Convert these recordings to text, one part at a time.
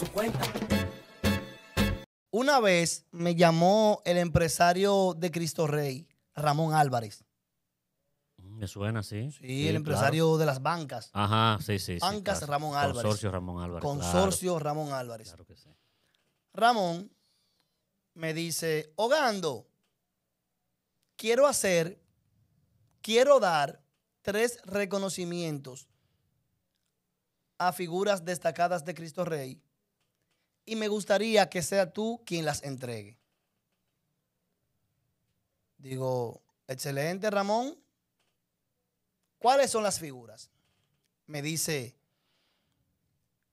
su cuenta. Una vez me llamó el empresario de Cristo Rey, Ramón Álvarez. Mm, me suena, sí. Sí, el empresario de las bancas. Ajá, sí, sí. Bancas Ramón Álvarez. Consorcio Ramón Álvarez. Consorcio Ramón Álvarez. Claro que sí. Ramón me dice, Hogando, quiero hacer, quiero dar tres reconocimientos a figuras destacadas de Cristo Rey y me gustaría que sea tú quien las entregue. Digo, excelente Ramón. ¿Cuáles son las figuras? Me dice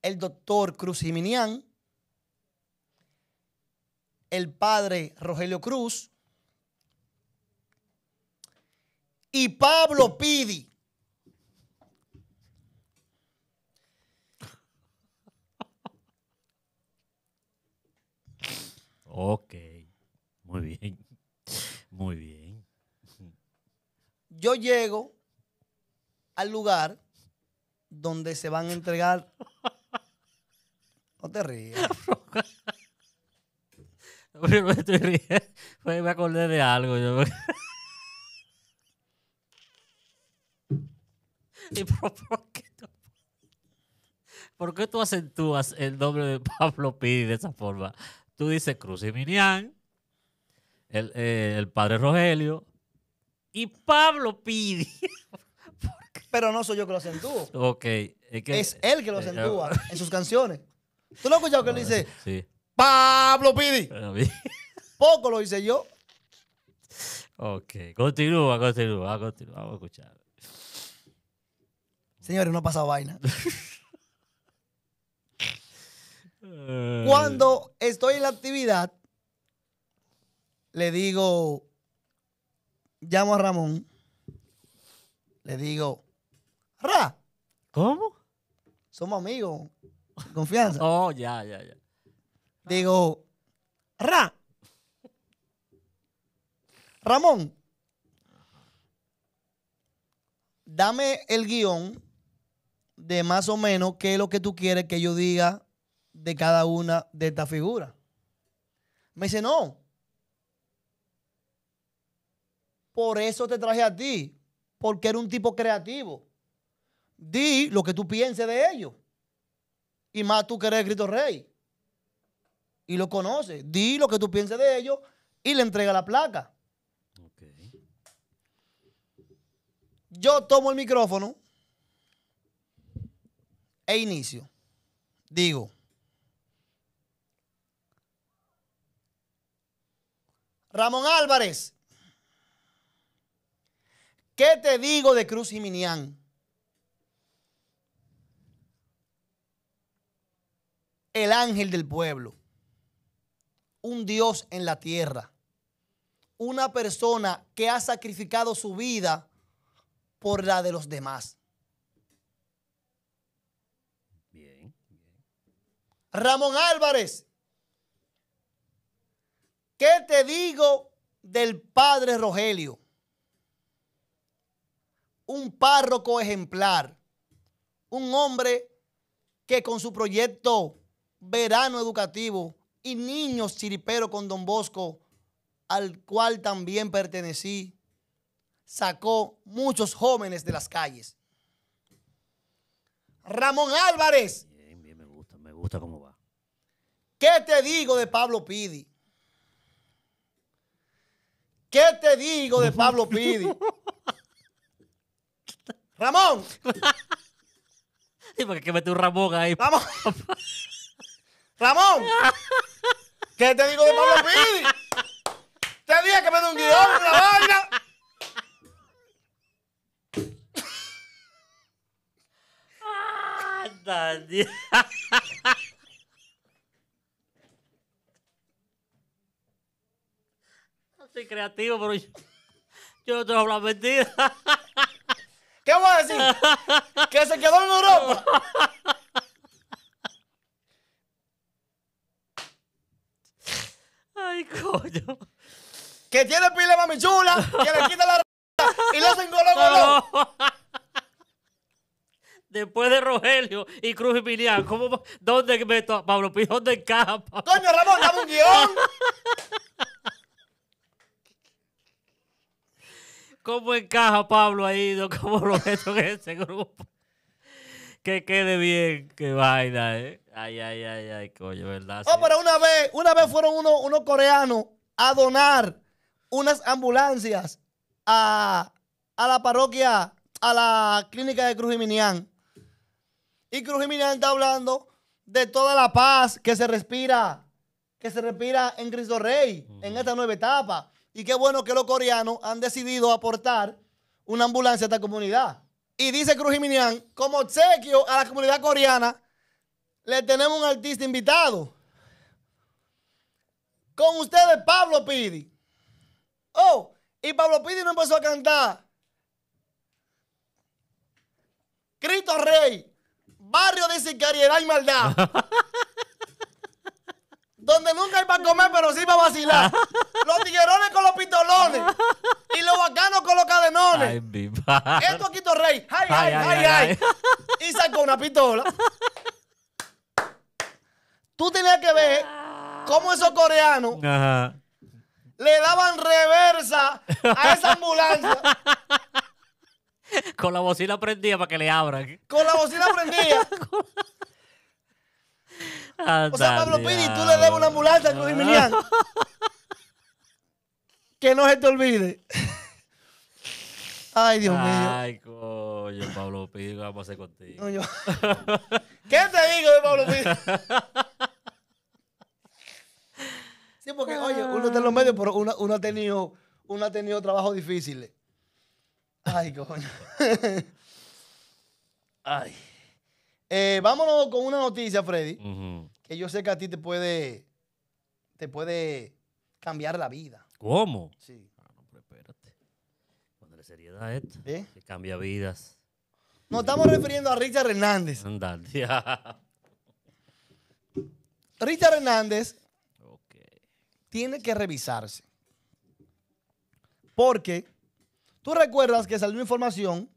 el doctor Cruz Jiminián, el padre Rogelio Cruz y Pablo Pidi. Ok, muy bien, muy bien. Yo llego al lugar donde se van a entregar... No te rías. No me estoy riendo. Me acordé de algo. Yo por, qué tú, acentúas el nombre de Pablo Pidi de esa forma? tú dices Cruz y Minian, el, eh, el padre Rogelio y Pablo Pidi. Pero no soy yo que lo acentúo. Ok. Es, él que lo eh, acentúa eh, en sus canciones. ¿Tú lo has escuchado que él dice? Sí. Pablo Pidi. Poco lo hice yo. Ok, continúa, continúa, continúa. Vamos a escuchar. Señores, no ha pasado vaina. Cuando estoy en la actividad, le digo, llamo a Ramón, le digo, Ra. ¿Cómo? Somos amigos, confianza. oh, ya, ya, ya. Digo, Ra. Ramón, dame el guión de más o menos qué es lo que tú quieres que yo diga de cada una de estas figuras. Me dice, no. Por eso te traje a ti, porque era un tipo creativo. Di lo que tú pienses de ellos. Y más tú que eres Cristo Rey. Y lo conoces. Di lo que tú pienses de ellos y le entrega la placa. Yo tomo el micrófono e inicio. Digo, Ramón Álvarez, ¿qué te digo de Cruz Jiminián? El ángel del pueblo, un Dios en la tierra, una persona que ha sacrificado su vida por la de los demás. Bien, bien. Ramón Álvarez, ¿Qué te digo del padre Rogelio? Un párroco ejemplar, un hombre que con su proyecto Verano Educativo y Niños Chiripero con Don Bosco, al cual también pertenecí, sacó muchos jóvenes de las calles. Ramón Álvarez. Bien, bien, me gusta, me gusta cómo va. ¿Qué te digo de Pablo Pidi? digo de Pablo Pidi? Ramón. Y porque que mete un Ramón ahí. Vamos, Ramón. ¿Qué te digo de Pablo Pidi? Te dije que me dé un guión, una vaina. Anda, soy creativo, pero yo, yo no te mentira. ¿Qué voy a decir? ¿Que se quedó en Europa? Ay, coño. Que tiene pila mami chula, que le quita la y lo hacen Después de Rogelio y Cruz y Pirián. ¿cómo, ¿dónde meto a Pablo Pi? de capa Coño, Ramón, dame un guión. ¿Cómo encaja Pablo ahí? ¿Cómo lo meto en ese grupo? Que quede bien, que vaina, ¿eh? Ay, ay, ay, ay, coño, ¿verdad? No, pero una vez, una vez fueron unos coreanos a donar unas ambulancias a, la parroquia, a la clínica de Cruz Y Cruz está hablando de toda la paz que se respira, que se respira en Cristo Rey, en esta nueva etapa. Y qué bueno que los coreanos han decidido aportar una ambulancia a esta comunidad. Y dice Cruz como obsequio a la comunidad coreana, le tenemos un artista invitado. Con ustedes, Pablo Pidi. Oh, y Pablo Pidi no empezó a cantar. Cristo Rey, barrio de sicariedad y maldad. donde nunca hay para comer, pero sí para vacilar. Ah. Los tiguerones con los pistolones. Y los bacanos con los cadenones. Ay, mi Esto aquí Rey. Ay ay ay, ay, Y sacó una pistola. Tú tenías que ver cómo esos coreanos le daban reversa a esa ambulancia. Con la bocina prendida para que le abran. Con la bocina prendida. o sea, Pablo Pidi, tú le debes una ambulancia a Emiliano. que no se te olvide. Ay, Dios mío. Ay, coño, Pablo Pidi, ¿qué vamos a hacer contigo? ¿Qué te digo de Pablo Pidi? sí, porque, oye, uno está en los medios, pero uno ha tenido, uno ha tenido trabajos difíciles. Ay, coño. Ay. Eh, vámonos con una noticia, Freddy, que yo sé que a ti te puede, te puede cambiar la vida. ¿Cómo? Sí. Ah, no, pero espérate. la seriedad a esto. ¿Eh? Que cambia vidas. Nos estamos refiriendo a Richard Hernández. Andante. Richard Hernández tiene que revisarse. Porque tú recuerdas que salió información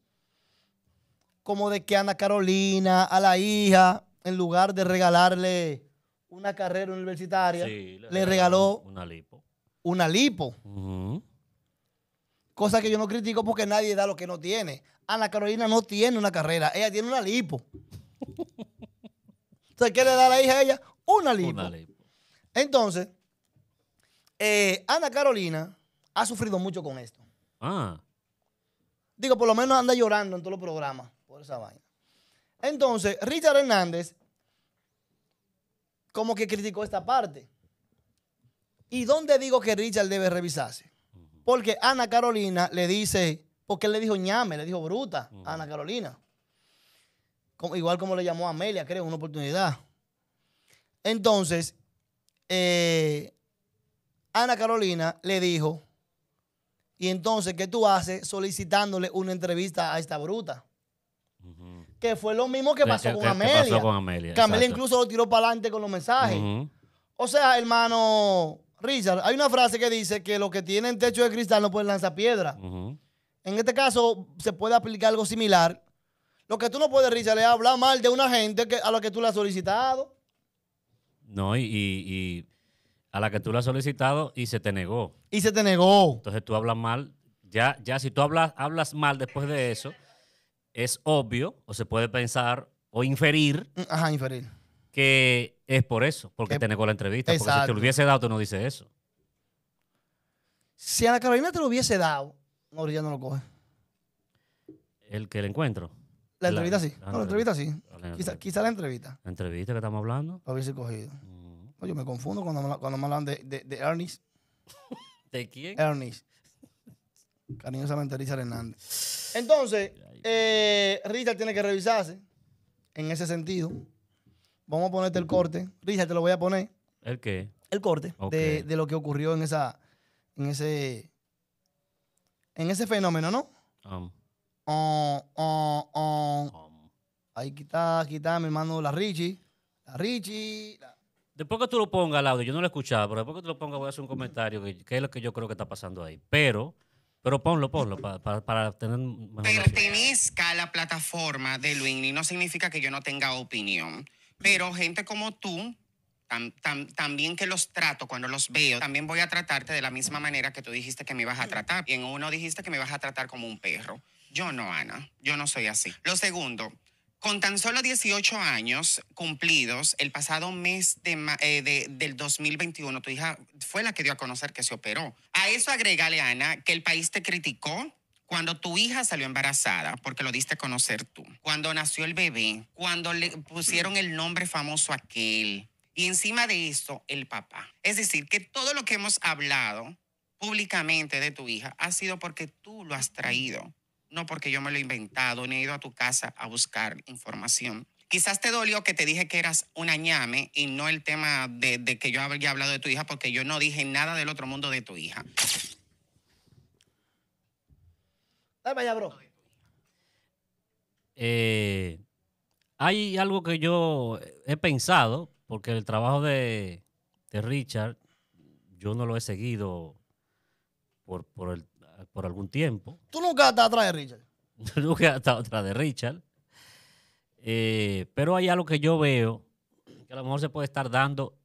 como de que Ana Carolina, a la hija, en lugar de regalarle una carrera universitaria, le, regaló una lipo. Una lipo. Cosa que yo no critico porque nadie da lo que no tiene. Ana Carolina no tiene una carrera, ella tiene una lipo. Entonces, ¿qué le da a la hija a ella? Una lipo. Entonces, eh, Ana Carolina ha sufrido mucho con esto. Ah. Digo, por lo menos anda llorando en todos los programas esa vaina. Entonces, Richard Hernández como que criticó esta parte. ¿Y dónde digo que Richard debe revisarse? Porque Ana Carolina le dice, porque él le dijo ñame, le dijo bruta a Ana Carolina. igual como le llamó a Amelia, creo, una oportunidad. Entonces, eh, Ana Carolina le dijo, y entonces, ¿qué tú haces solicitándole una entrevista a esta bruta? Que fue lo mismo que pasó, con, Amelia. Que Amelia. incluso lo tiró para adelante con los mensajes. O sea, hermano Richard, hay una frase que dice que los que tienen techo de cristal no pueden lanzar piedra. En este caso, se puede aplicar algo similar. Lo que tú no puedes, Richard, es hablar mal de una gente que, a la que tú le has solicitado. No, y, a la que tú le has solicitado y se te negó. Y se te negó. Entonces tú hablas mal. Ya, ya si tú hablas, hablas mal después de eso, es obvio, o se puede pensar, o inferir. Mm, ajá, inferir. Que es por eso, porque eh, te negó la entrevista. Porque si te lo hubiese dado, tú no dices eso. Si a la Carolina te lo hubiese dado, no, ya no lo coge. ¿El que le encuentro? La entrevista sí. entrevista, sí. quizá, la entrevista. ¿La entrevista que estamos hablando? Lo hubiese cogido. Mm. Oye, me confundo cuando, me hablan de, de, de Ernest. ¿De quién? Ernest. Cariñosamente, Richard Hernández. Entonces, eh, Richard tiene que revisarse en ese sentido. Vamos a ponerte el corte. Richard, te lo voy a poner. ¿El qué? El corte de, de, lo que ocurrió en esa. En ese. En ese fenómeno, ¿no? Um. Oh, oh, oh. Um. Ahí quita, quita, mi hermano, la Richie. La Richie. Después que tú lo pongas, al lado, yo no lo he escuchado, pero después que tú lo pongas voy a hacer un comentario que, que es lo que yo creo que está pasando ahí. Pero pero ponlo, ponlo, para, tener pertenezca a la plataforma de Luini no significa que yo no tenga opinión. Pero gente como tú, también que los trato cuando los veo, también voy a tratarte de la misma manera que tú dijiste que me ibas a tratar. Y en uno dijiste que me ibas a tratar como un perro. Yo no, Ana. Yo no soy así. Lo segundo, con tan solo 18 años cumplidos, el pasado mes de, eh, del 2021, tu hija fue la que dio a conocer que se operó. A eso agrega Ana, que el país te criticó cuando tu hija salió embarazada, porque lo diste a conocer tú, cuando nació el bebé, cuando le pusieron el nombre famoso aquel, y encima de eso, el papá. Es decir, que todo lo que hemos hablado públicamente de tu hija ha sido porque tú lo has traído no porque yo me lo he inventado, ni he ido a tu casa a buscar información. Quizás te dolió que te dije que eras un ñame y no el tema de, que yo había hablado de tu hija, porque yo no dije nada del otro mundo de tu hija. Dame ya, bro. Eh, hay algo que yo he pensado, porque el trabajo de, Richard, yo no lo he seguido por, por el por algún tiempo. Tú nunca has estado atrás de Richard. nunca has estado atrás de Richard. Eh, pero hay algo que yo veo que a lo mejor se puede estar dando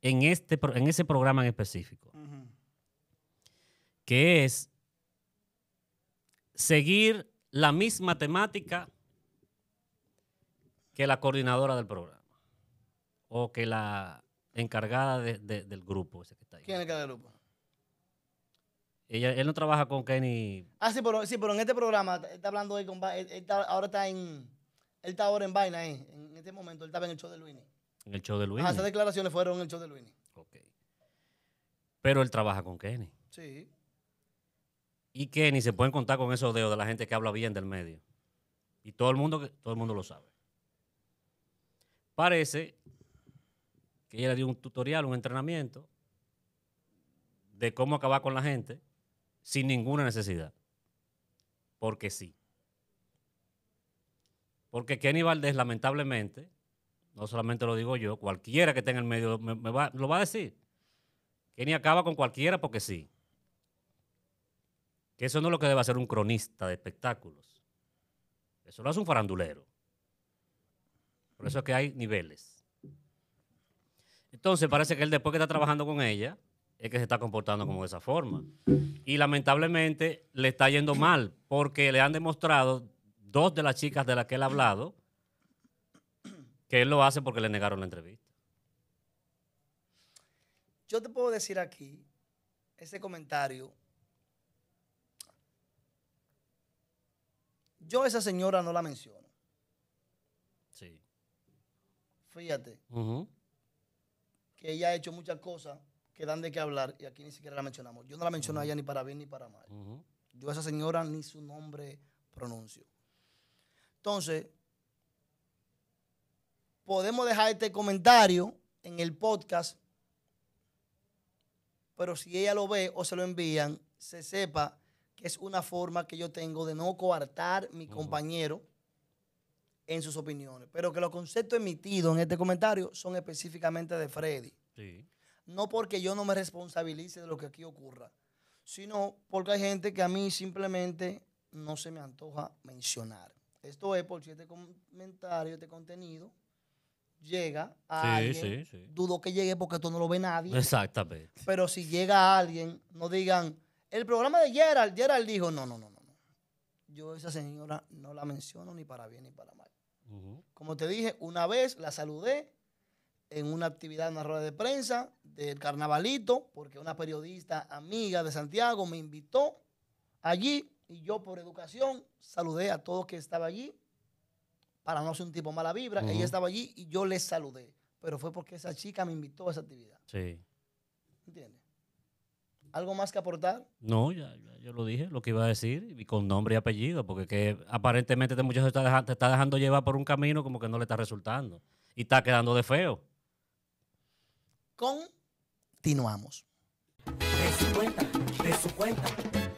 en, este, en ese programa en específico. Que es seguir la misma temática que la coordinadora del programa o que la encargada del grupo. Ese que está ahí. ¿Quién es el grupo? él no trabaja con Kenny. Ah, sí, pero, sí, pero en este programa está hablando ahí con. Él, está, ahora está en. Él está ahora en vaina, ahí. Eh, en este momento, él estaba en el show de Luini. En el show de Luini. Ah, esas declaraciones fueron en el show de Luini. Ok. Pero él trabaja con Kenny. Sí. Y Kenny se puede contar con esos dedos de la gente que habla bien del medio. Y todo el mundo, todo el mundo lo sabe. Parece que ella le dio un tutorial, un entrenamiento de cómo acabar con la gente sin ninguna necesidad. Porque sí. Porque Kenny Valdés, lamentablemente, no solamente lo digo yo, cualquiera que esté en el medio lo va a decir. Kenny acaba con cualquiera porque sí. Que eso no es lo que debe hacer un cronista de espectáculos. Eso lo hace un farandulero. Por eso es que hay niveles. Entonces parece que él después que está trabajando con ella, es que se está comportando como de esa forma. Y lamentablemente le está yendo mal porque le han demostrado dos de las chicas de las que él ha hablado que él lo hace porque le negaron la entrevista. Yo te puedo decir aquí, ese comentario, yo a esa señora no la menciono. Sí. Fíjate. Que ella ha hecho muchas cosas que dan de qué hablar y aquí ni siquiera la mencionamos. Yo no la menciono a ella ni para bien ni para mal. Yo a esa señora ni su nombre pronuncio. Entonces, podemos dejar este comentario en el podcast, pero si ella lo ve o se lo envían, se sepa que es una forma que yo tengo de no coartar mi compañero en sus opiniones, pero que los conceptos emitidos en este comentario son específicamente de Freddy. Sí no porque yo no me responsabilice de lo que aquí ocurra, sino porque hay gente que a mí simplemente no se me antoja mencionar. Esto es por si este comentario, este contenido llega a alguien, dudo que llegue porque esto no lo ve nadie. Exactamente. Pero si llega a alguien, no digan, el programa de Gerald, Gerald dijo, no, no, no, no. Yo esa señora no la menciono ni para bien ni para mal. Como te dije, una vez la saludé en una actividad, en una rueda de prensa del carnavalito, porque una periodista amiga de Santiago me invitó allí y yo por educación saludé a todos que estaba allí, para no ser un tipo mala vibra, ella estaba allí y yo les saludé, pero fue porque esa chica me invitó a esa actividad. Sí. ¿Algo más que aportar? No, ya, yo lo dije, lo que iba a decir, y con nombre y apellido, porque aparentemente este muchacho está te está dejando llevar por un camino como que no le está resultando y está quedando de feo. Continuamos. De su cuenta, de su cuenta.